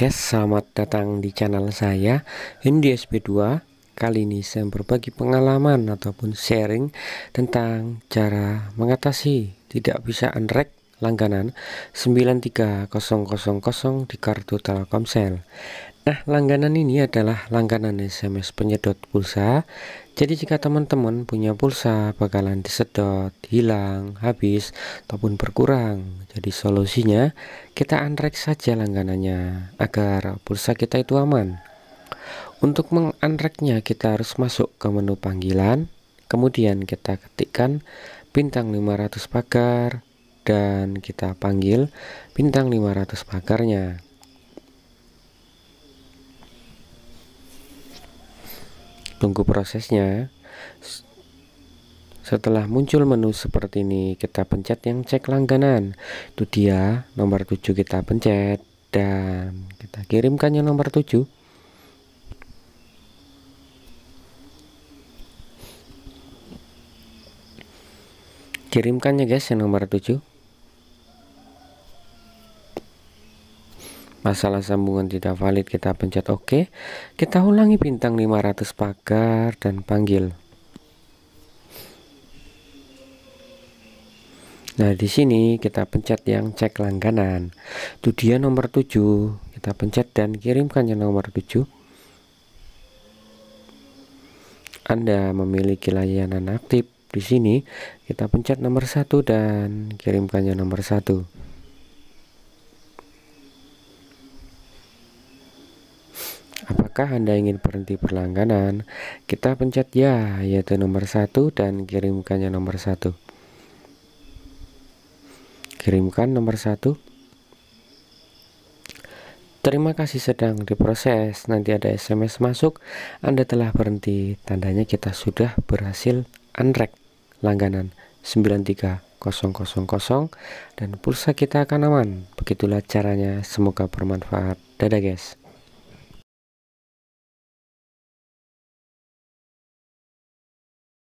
guys, selamat datang di channel saya Hindi SP2 Kali ini saya berbagi pengalaman ataupun sharing tentang cara mengatasi tidak bisa unrack langganan 93000 di kartu Telkomsel. Nah, langganan ini adalah langganan SMS penyedot pulsa. Jadi jika teman-teman punya pulsa bakalan disedot, hilang, habis, ataupun berkurang. Jadi solusinya kita unrek saja langganannya agar pulsa kita itu aman. Untuk mengunreknya kita harus masuk ke menu panggilan, kemudian kita ketikkan bintang 500 pagar, dan kita panggil bintang 500 pagarnya Tunggu prosesnya. Setelah muncul menu seperti ini, kita pencet yang cek langganan. Itu dia, nomor 7 kita pencet dan kita kirimkan yang nomor 7. Kirimkannya guys yang nomor 7. masalah sambungan tidak valid kita pencet OK kita ulangi bintang 500 pagar dan panggil nah di sini kita pencet yang cek langganan itu dia nomor 7 kita pencet dan kirimkan yang nomor 7 Anda memiliki layanan aktif di sini kita pencet nomor satu dan kirimkannya nomor satu. Apakah Anda ingin berhenti berlangganan? Kita pencet ya, yaitu nomor satu dan kirimkannya nomor satu. Kirimkan nomor satu. Terima kasih sedang diproses. Nanti ada SMS masuk, Anda telah berhenti. Tandanya kita sudah berhasil unrack langganan 93 dan pulsa kita akan aman. Begitulah caranya. Semoga bermanfaat. Dadah guys.